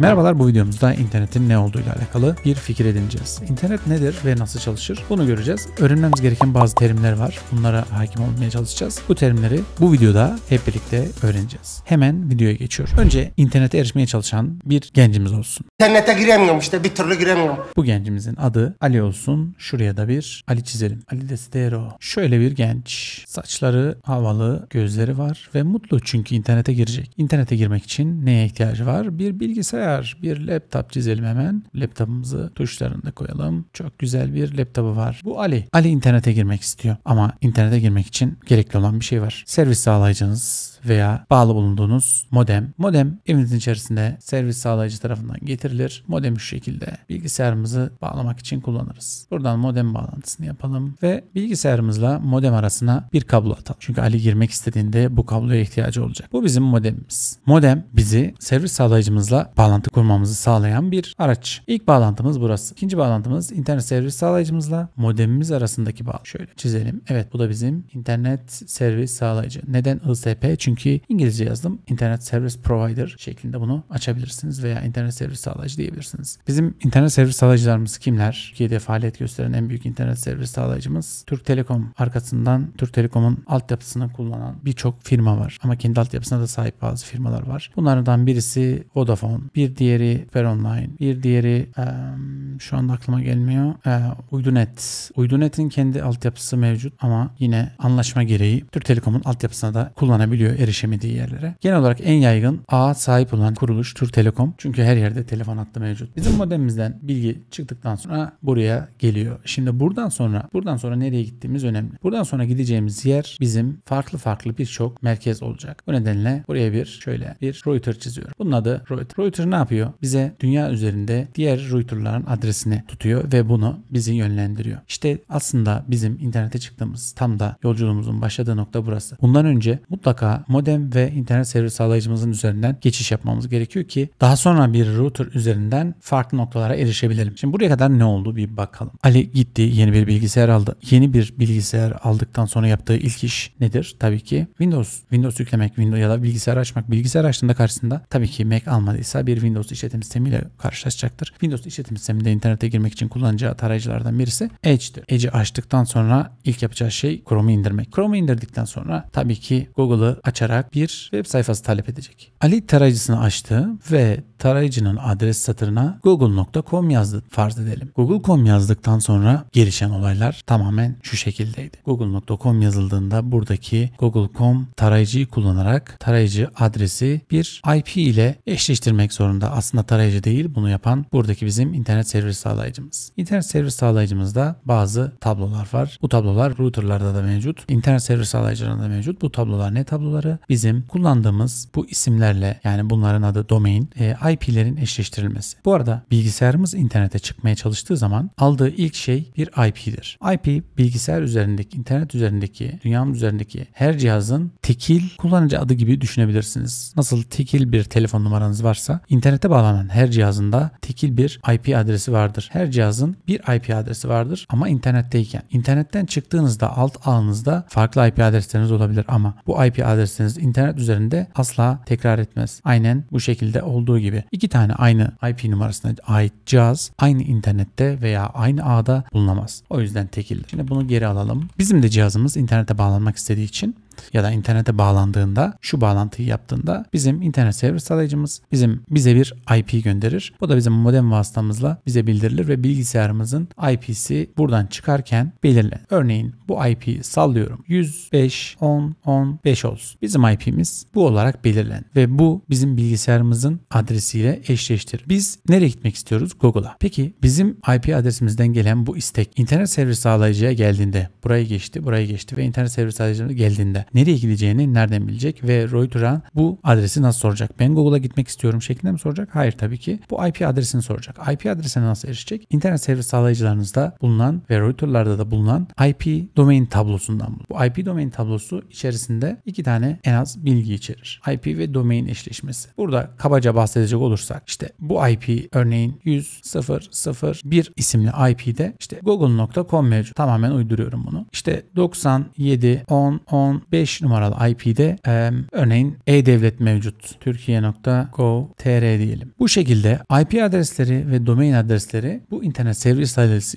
Merhabalar bu videomuzda internetin ne olduğuyla alakalı bir fikir edineceğiz. İnternet nedir ve nasıl çalışır bunu göreceğiz. Öğrenmemiz gereken bazı terimler var. Bunlara hakim olmaya çalışacağız. Bu terimleri bu videoda hep birlikte öğreneceğiz. Hemen videoya geçiyorum. Önce internete erişmeye çalışan bir gencimiz olsun. İnternete giremiyorum işte bir türlü giremiyorum. Bu gencimizin adı Ali olsun. Şuraya da bir Ali çizelim. Ali Destero. Şöyle bir genç. Saçları havalı, gözleri var ve mutlu çünkü internete girecek. İnternete girmek için neye ihtiyacı var? Bir bilgisayar eğer bir laptop çizelim hemen. Laptopumuzu tuşlarını da koyalım. Çok güzel bir laptopu var. Bu Ali. Ali internete girmek istiyor. Ama internete girmek için gerekli olan bir şey var. Servis sağlayıcınız veya bağlı bulunduğunuz modem. Modem evinizin içerisinde servis sağlayıcı tarafından getirilir. Modem şu şekilde bilgisayarımızı bağlamak için kullanırız. Buradan modem bağlantısını yapalım ve bilgisayarımızla modem arasına bir kablo atalım. Çünkü Ali girmek istediğinde bu kabloya ihtiyacı olacak. Bu bizim modemimiz. Modem bizi servis sağlayıcımızla bağlantı bağlantı kurmamızı sağlayan bir araç. İlk bağlantımız burası. İkinci bağlantımız internet servis sağlayıcımızla modemimiz arasındaki bağ. Şöyle çizelim. Evet bu da bizim internet servis sağlayıcı. Neden ISP? Çünkü İngilizce yazdım. Internet Service provider şeklinde bunu açabilirsiniz veya internet servis sağlayıcı diyebilirsiniz. Bizim internet servis sağlayıcılarımız kimler? Türkiye'de faaliyet gösteren en büyük internet servis sağlayıcımız Türk Telekom. Arkasından Türk Telekom'un altyapısını kullanan birçok firma var. Ama kendi altyapısına da sahip bazı firmalar var. Bunlardan birisi Vodafone, bir bir diğeri online Bir diğeri um, şu anda aklıma gelmiyor. E, Uydunet. Uydunet'in kendi altyapısı mevcut ama yine anlaşma gereği Türk Telekom'un altyapısına da kullanabiliyor erişemediği yerlere. Genel olarak en yaygın ağa sahip olan kuruluş Türk Telekom. Çünkü her yerde telefon hattı mevcut. Bizim modemimizden bilgi çıktıktan sonra buraya geliyor. Şimdi buradan sonra buradan sonra nereye gittiğimiz önemli. Buradan sonra gideceğimiz yer bizim farklı farklı birçok merkez olacak. Bu nedenle buraya bir şöyle bir router çiziyorum. Bunun adı router. Router ne yapıyor? Bize dünya üzerinde diğer routerların adresini tutuyor ve bunu bizi yönlendiriyor. İşte aslında bizim internete çıktığımız tam da yolculuğumuzun başladığı nokta burası. Bundan önce mutlaka modem ve internet servis sağlayıcımızın üzerinden geçiş yapmamız gerekiyor ki daha sonra bir router üzerinden farklı noktalara erişebilelim. Şimdi buraya kadar ne oldu bir bakalım. Ali gitti yeni bir bilgisayar aldı. Yeni bir bilgisayar aldıktan sonra yaptığı ilk iş nedir? Tabii ki Windows. Windows yüklemek Windows ya da bilgisayar açmak. Bilgisayar açtığında karşısında tabii ki Mac almadıysa bir Windows Windows işletim sistemiyle karşılaşacaktır. Windows işletim sisteminde internete girmek için kullanacağı tarayıcılardan birisi Edge'dir. Edge'i açtıktan sonra ilk yapacağı şey Chrome'u indirmek. Chrome'u indirdikten sonra tabii ki Google'ı açarak bir web sayfası talep edecek. Ali tarayıcısını açtı ve tarayıcının adres satırına google.com yazdı farz edelim. Google.com yazdıktan sonra gelişen olaylar tamamen şu şekildeydi. Google.com yazıldığında buradaki Google.com tarayıcıyı kullanarak tarayıcı adresi bir IP ile eşleştirmek zorunda. Aslında tarayıcı değil bunu yapan buradaki bizim internet servis sağlayıcımız. İnternet servis sağlayıcımızda bazı tablolar var. Bu tablolar routerlarda da mevcut. İnternet servis sağlayıcılarında da mevcut. Bu tablolar ne tabloları? Bizim kullandığımız bu isimlerle yani bunların adı domain, e, IP'lerin eşleştirilmesi. Bu arada bilgisayarımız internete çıkmaya çalıştığı zaman aldığı ilk şey bir IP'dir. IP bilgisayar üzerindeki, internet üzerindeki, dünyanın üzerindeki her cihazın tekil kullanıcı adı gibi düşünebilirsiniz. Nasıl tekil bir telefon numaranız varsa internete bağlanan her cihazında tekil bir IP adresi vardır. Her cihazın bir IP adresi vardır ama internetteyken. internetten çıktığınızda alt ağınızda farklı IP adresleriniz olabilir ama bu IP adresleriniz internet üzerinde asla tekrar etmez. Aynen bu şekilde olduğu gibi gibi iki tane aynı IP numarasına ait cihaz aynı internette veya aynı ağda bulunamaz. O yüzden tekildir. Şimdi bunu geri alalım. Bizim de cihazımız internete bağlanmak istediği için ya da internete bağlandığında şu bağlantıyı yaptığında bizim internet server sağlayıcımız bizim bize bir IP gönderir. Bu da bizim modem vasıtamızla bize bildirilir ve bilgisayarımızın IP'si buradan çıkarken belirlen. Örneğin bu IP sallıyorum. 105 10 10 5 olsun. Bizim IP'miz bu olarak belirlen ve bu bizim bilgisayarımızın adresiyle eşleştir. Biz nereye gitmek istiyoruz? Google'a. Peki bizim IP adresimizden gelen bu istek internet servis sağlayıcıya geldiğinde burayı geçti, burayı geçti ve internet servis sağlayıcıya geldiğinde nereye gideceğini nereden bilecek ve Roy Duran bu adresi nasıl soracak? Ben Google'a gitmek istiyorum şeklinde mi soracak? Hayır tabii ki. Bu IP adresini soracak. IP adresine nasıl erişecek? İnternet servis sağlayıcılarınızda bulunan ve routerlarda da bulunan IP domain tablosundan bu. Bu IP domain tablosu içerisinde iki tane en az bilgi içerir. IP ve domain eşleşmesi. Burada kabaca bahsedecek olursak işte bu IP örneğin 100.0.0.1 isimli IP'de işte google.com mevcut. Tamamen uyduruyorum bunu. İşte 97 5 numaralı IP'de e, örneğin e-devlet mevcut. Türkiye.gov.tr diyelim. Bu şekilde IP adresleri ve domain adresleri bu internet servis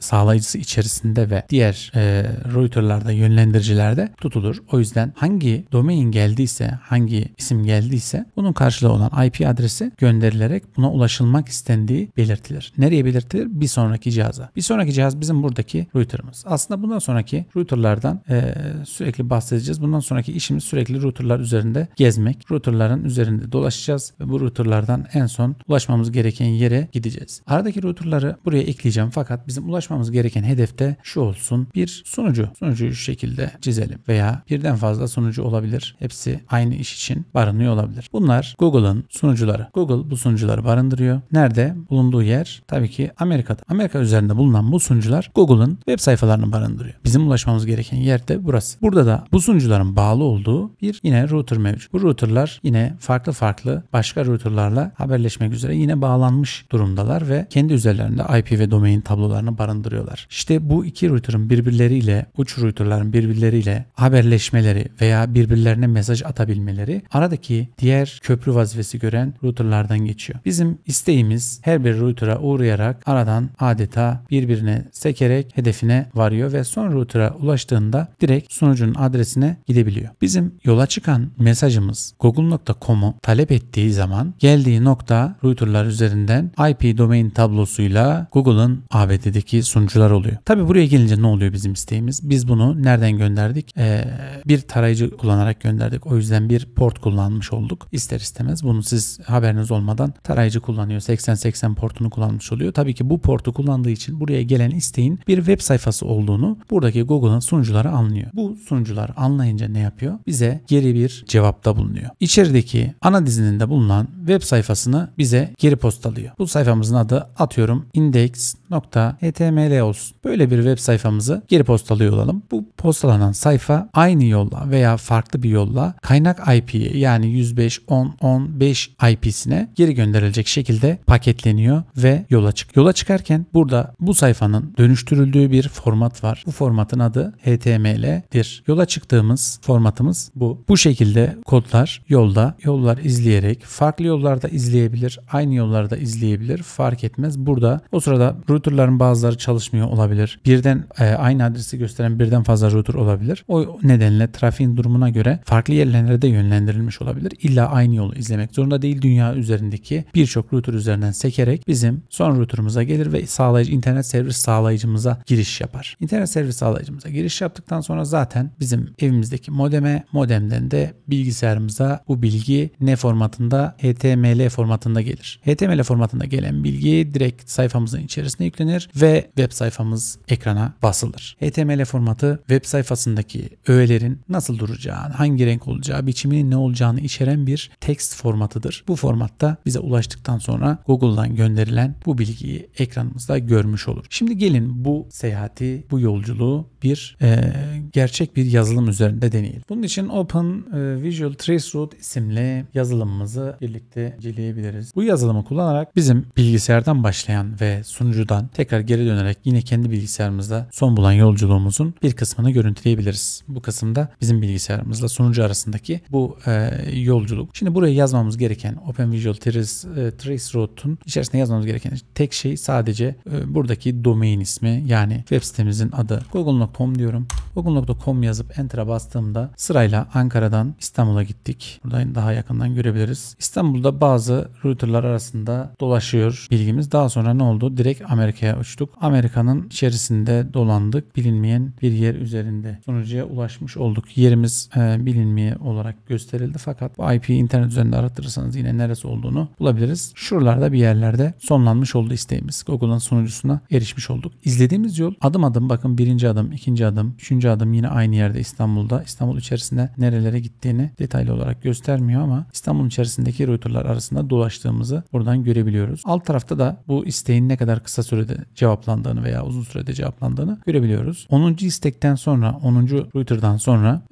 sağlayıcısı içerisinde ve diğer e, routerlarda, yönlendiricilerde tutulur. O yüzden hangi domain geldiyse, hangi isim geldiyse bunun karşılığı olan IP adresi gönderilerek buna ulaşılmak istendiği belirtilir. Nereye belirtilir? Bir sonraki cihaza. Bir sonraki cihaz bizim buradaki routerımız. Aslında bundan sonraki routerlardan e, sürekli bahsedeceğiz. Bundan sonraki işimiz sürekli routerlar üzerinde gezmek. Routerların üzerinde dolaşacağız ve bu routerlardan en son ulaşmamız gereken yere gideceğiz. Aradaki routerları buraya ekleyeceğim fakat bizim ulaşmamız gereken hedef de şu olsun. Bir sunucu. Sunucuyu şu şekilde çizelim veya birden fazla sunucu olabilir. Hepsi aynı iş için barınıyor olabilir. Bunlar Google'ın sunucuları. Google bu sunucuları barındırıyor. Nerede? Bulunduğu yer tabii ki Amerika'da. Amerika üzerinde bulunan bu sunucular Google'ın web sayfalarını barındırıyor. Bizim ulaşmamız gereken yer de burası. Burada da bu sunucuların routerların bağlı olduğu bir yine router mevcut. Bu routerlar yine farklı farklı başka routerlarla haberleşmek üzere yine bağlanmış durumdalar ve kendi üzerlerinde IP ve domain tablolarını barındırıyorlar. İşte bu iki router'ın birbirleriyle, uç router'ların birbirleriyle haberleşmeleri veya birbirlerine mesaj atabilmeleri aradaki diğer köprü vazifesi gören routerlardan geçiyor. Bizim isteğimiz her bir router'a uğrayarak aradan adeta birbirine sekerek hedefine varıyor ve son router'a ulaştığında direkt sunucunun adresine gidebiliyor. Bizim yola çıkan mesajımız google.com'u talep ettiği zaman geldiği nokta routerlar üzerinden IP domain tablosuyla Google'ın ABD'deki sunucular oluyor. Tabi buraya gelince ne oluyor bizim isteğimiz? Biz bunu nereden gönderdik? Ee, bir tarayıcı kullanarak gönderdik. O yüzden bir port kullanmış olduk. İster istemez bunu siz haberiniz olmadan tarayıcı kullanıyor. 80-80 portunu kullanmış oluyor. Tabii ki bu portu kullandığı için buraya gelen isteğin bir web sayfası olduğunu buradaki Google'ın sunucuları anlıyor. Bu sunucular anlayınca basınca ne yapıyor? Bize geri bir cevapta bulunuyor. İçerideki ana dizinin de bulunan web sayfasını bize geri postalıyor. Bu sayfamızın adı atıyorum index.html olsun. Böyle bir web sayfamızı geri postalıyor olalım. Bu postalanan sayfa aynı yolla veya farklı bir yolla kaynak IP'ye yani 105 10 15 IP'sine geri gönderilecek şekilde paketleniyor ve yola çık. Yola çıkarken burada bu sayfanın dönüştürüldüğü bir format var. Bu formatın adı HTML'dir. Yola çıktığımız formatımız bu. Bu şekilde kodlar yolda, yollar izleyerek, farklı yollarda izleyebilir, aynı yollarda izleyebilir fark etmez. Burada o sırada routerların bazıları çalışmıyor olabilir. Birden e, aynı adresi gösteren birden fazla router olabilir. O nedenle trafiğin durumuna göre farklı yerlere de yönlendirilmiş olabilir. İlla aynı yolu izlemek zorunda değil. Dünya üzerindeki birçok router üzerinden sekerek bizim son router'ımıza gelir ve sağlayıcı internet servis sağlayıcımıza giriş yapar. İnternet servis sağlayıcımıza giriş yaptıktan sonra zaten bizim evimizdeki gönderecek modeme, modemden de bilgisayarımıza bu bilgi ne formatında? HTML formatında gelir. HTML formatında gelen bilgi direkt sayfamızın içerisine yüklenir ve web sayfamız ekrana basılır. HTML formatı web sayfasındaki öğelerin nasıl duracağı, hangi renk olacağı, biçiminin ne olacağını içeren bir text formatıdır. Bu formatta bize ulaştıktan sonra Google'dan gönderilen bu bilgiyi ekranımızda görmüş olur. Şimdi gelin bu seyahati, bu yolculuğu bir e, gerçek bir yazılım üzerinde nedeniyle. Bunun için Open e, Visual Traceroute isimli yazılımımızı birlikte inceleyebiliriz. Bu yazılımı kullanarak bizim bilgisayardan başlayan ve sunucudan tekrar geri dönerek yine kendi bilgisayarımızda son bulan yolculuğumuzun bir kısmını görüntüleyebiliriz. Bu kısımda bizim bilgisayarımızla sunucu arasındaki bu e, yolculuk. Şimdi buraya yazmamız gereken Open Visual Trace, e, Traceroute'un içerisinde yazmamız gereken tek şey sadece e, buradaki domain ismi yani web sitemizin adı google.com diyorum. google.com yazıp enter'a bastığım aldığımda sırayla Ankara'dan İstanbul'a gittik. Buradan daha yakından görebiliriz. İstanbul'da bazı routerlar arasında dolaşıyor bilgimiz. Daha sonra ne oldu? Direkt Amerika'ya uçtuk. Amerika'nın içerisinde dolandık. Bilinmeyen bir yer üzerinde sonucuya ulaşmış olduk. Yerimiz e, bilinmeye olarak gösterildi. Fakat bu IP internet üzerinde aratırsanız yine neresi olduğunu bulabiliriz. Şuralarda bir yerlerde sonlanmış oldu isteğimiz. Google'ın sonucusuna erişmiş olduk. İzlediğimiz yol adım adım bakın birinci adım, ikinci adım, üçüncü adım yine aynı yerde İstanbul'da. İstanbul içerisinde nerelere gittiğini detaylı olarak göstermiyor ama İstanbul içerisindeki routerlar arasında dolaştığımızı buradan görebiliyoruz. Alt tarafta da bu isteğin ne kadar kısa sürede cevaplandığını veya uzun sürede cevaplandığını görebiliyoruz. 10. istekten sonra 10. router'dan sonra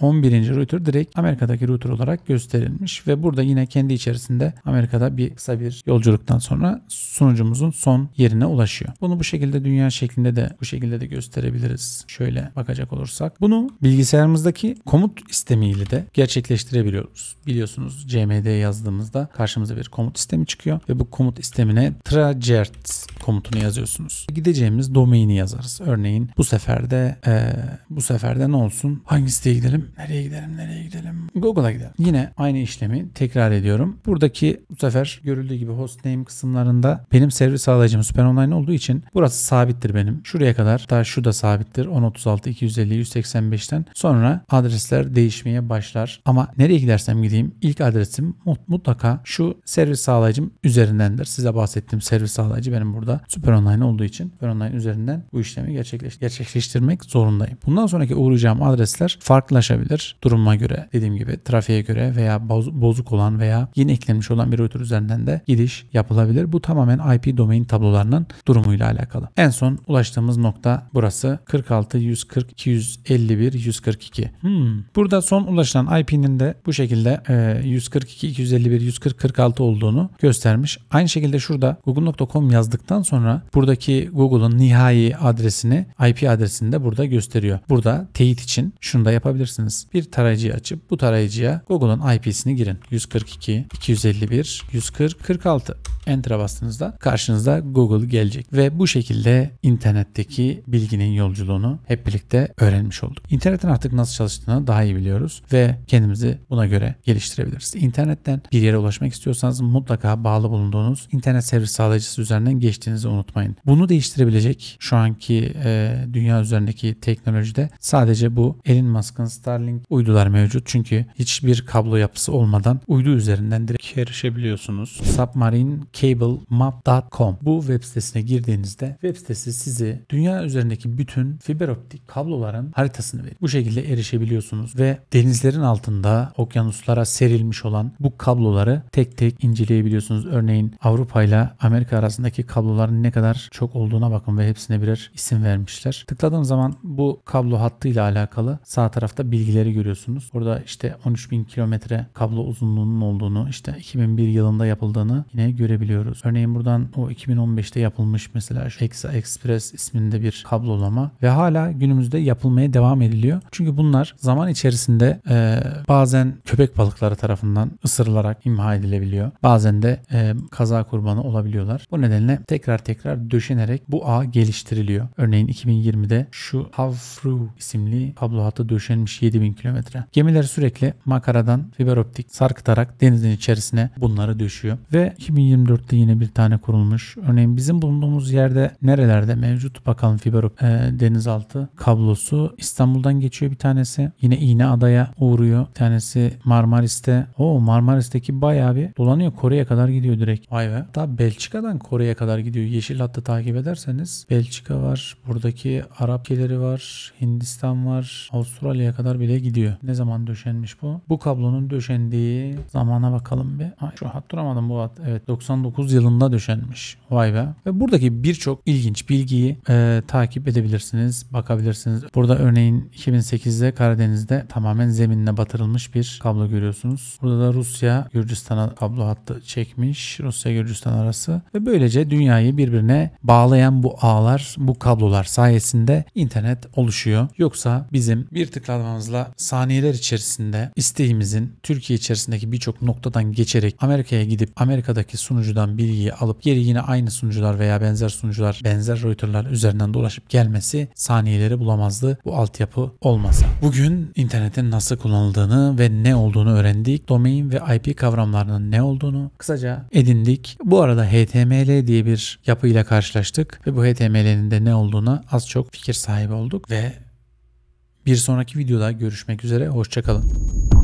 11. router direkt Amerika'daki router olarak gösterilmiş ve burada yine kendi içerisinde Amerika'da bir kısa bir yolculuktan sonra sunucumuzun son yerine ulaşıyor. Bunu bu şekilde dünya şeklinde de bu şekilde de gösterebiliriz. Şöyle bakacak olursak. Bunu bilgisayar Bilgisayarımızdaki komut istemiyle de gerçekleştirebiliyoruz. Biliyorsunuz CMD yazdığımızda karşımıza bir komut istemi çıkıyor ve bu komut istemine traject komutunu yazıyorsunuz. Gideceğimiz domaini yazarız. Örneğin bu seferde e, bu sefer ne olsun? Hangi siteye gidelim? Nereye gidelim? Nereye gidelim? Google'a gidelim. Yine aynı işlemi tekrar ediyorum. Buradaki bu sefer görüldüğü gibi hostname kısımlarında benim servis sağlayıcım Süper Online olduğu için burası sabittir benim. Şuraya kadar daha şu da sabittir. 1036 250 185'ten Sonra adresler değişmeye başlar. Ama nereye gidersem gideyim ilk adresim mutlaka şu servis sağlayıcım üzerindendir. Size bahsettiğim servis sağlayıcı benim burada Süper Online olduğu için Süper Online üzerinden bu işlemi gerçekleş gerçekleştirmek zorundayım. Bundan sonraki uğrayacağım adresler farklılaşabilir duruma göre. Dediğim gibi trafiğe göre veya bozuk olan veya yeni eklenmiş olan bir router üzerinden de gidiş yapılabilir. Bu tamamen IP domain tablolarının durumuyla alakalı. En son ulaştığımız nokta burası. 46, 140, 251, 140 142. Hmm. Burada son ulaşılan IP'nin de bu şekilde e, 142, 251, 140, 46 olduğunu göstermiş. Aynı şekilde şurada google.com yazdıktan sonra buradaki Google'ın nihai adresini IP adresini de burada gösteriyor. Burada teyit için şunu da yapabilirsiniz. Bir tarayıcıyı açıp bu tarayıcıya Google'ın IP'sini girin. 142, 251, 140, 46. Enter'a bastığınızda karşınıza Google gelecek. Ve bu şekilde internetteki bilginin yolculuğunu hep birlikte öğrenmiş olduk. İnternetin artık nasıl çalıştığını daha iyi biliyoruz ve kendimizi buna göre geliştirebiliriz. İnternetten bir yere ulaşmak istiyorsanız mutlaka bağlı bulunduğunuz internet servis sağlayıcısı üzerinden geçtiğinizi unutmayın. Bunu değiştirebilecek şu anki e, dünya üzerindeki teknolojide sadece bu Elon Musk'ın Starlink uydular mevcut. Çünkü hiçbir kablo yapısı olmadan uydu üzerinden direkt erişebiliyorsunuz. submarinecablemap.com bu web sitesine girdiğinizde web sitesi sizi dünya üzerindeki bütün fiber optik kabloların haritasını verir. Bu şekilde şekilde erişebiliyorsunuz ve denizlerin altında okyanuslara serilmiş olan bu kabloları tek tek inceleyebiliyorsunuz. Örneğin Avrupa ile Amerika arasındaki kabloların ne kadar çok olduğuna bakın ve hepsine birer isim vermişler. Tıkladığım zaman bu kablo hattı ile alakalı sağ tarafta bilgileri görüyorsunuz. Burada işte 13.000 kilometre kablo uzunluğunun olduğunu, işte 2001 yılında yapıldığını yine görebiliyoruz. Örneğin buradan o 2015'te yapılmış mesela Hexa Express isminde bir kablolama ve hala günümüzde yapılmaya devam ediliyor. Çünkü bunlar zaman içerisinde e, bazen köpek balıkları tarafından ısırılarak imha edilebiliyor. Bazen de e, kaza kurbanı olabiliyorlar. Bu nedenle tekrar tekrar döşenerek bu ağ geliştiriliyor. Örneğin 2020'de şu Havfru isimli kablo hattı döşenmiş 7000 kilometre. Gemiler sürekli makaradan fiber optik sarkıtarak denizin içerisine bunları döşüyor. Ve 2024'te yine bir tane kurulmuş. Örneğin bizim bulunduğumuz yerde nerelerde mevcut bakalım fiber optik e, denizaltı kablosu İstanbul'dan geçiyor çalışıyor bir tanesi. Yine iğne adaya uğruyor. Bir tanesi Marmaris'te. O Marmaris'teki bayağı bir dolanıyor. Kore'ye kadar gidiyor direkt. Vay be. Hatta Belçika'dan Kore'ye kadar gidiyor. Yeşil hattı takip ederseniz Belçika var. Buradaki Arap ülkeleri var. Hindistan var. Avustralya'ya kadar bile gidiyor. Ne zaman döşenmiş bu? Bu kablonun döşendiği zamana bakalım bir. Ay, şu hat duramadım bu hat. Evet 99 yılında döşenmiş. Vay be. Ve buradaki birçok ilginç bilgiyi e, takip edebilirsiniz. Bakabilirsiniz. Burada örneğin 2008 8'de Karadeniz'de tamamen zeminine batırılmış bir kablo görüyorsunuz. Burada da Rusya Gürcistan'a kablo hattı çekmiş. Rusya Gürcistan arası ve böylece dünyayı birbirine bağlayan bu ağlar, bu kablolar sayesinde internet oluşuyor. Yoksa bizim bir tıklamamızla saniyeler içerisinde isteğimizin Türkiye içerisindeki birçok noktadan geçerek Amerika'ya gidip Amerika'daki sunucudan bilgiyi alıp geri yine aynı sunucular veya benzer sunucular, benzer Reuters'lar üzerinden dolaşıp gelmesi saniyeleri bulamazdı. Bu altyapı olmaz olmasa. Bugün internetin nasıl kullanıldığını ve ne olduğunu öğrendik. Domain ve IP kavramlarının ne olduğunu kısaca edindik. Bu arada HTML diye bir yapıyla karşılaştık ve bu HTML'nin de ne olduğuna az çok fikir sahibi olduk ve bir sonraki videoda görüşmek üzere hoşçakalın.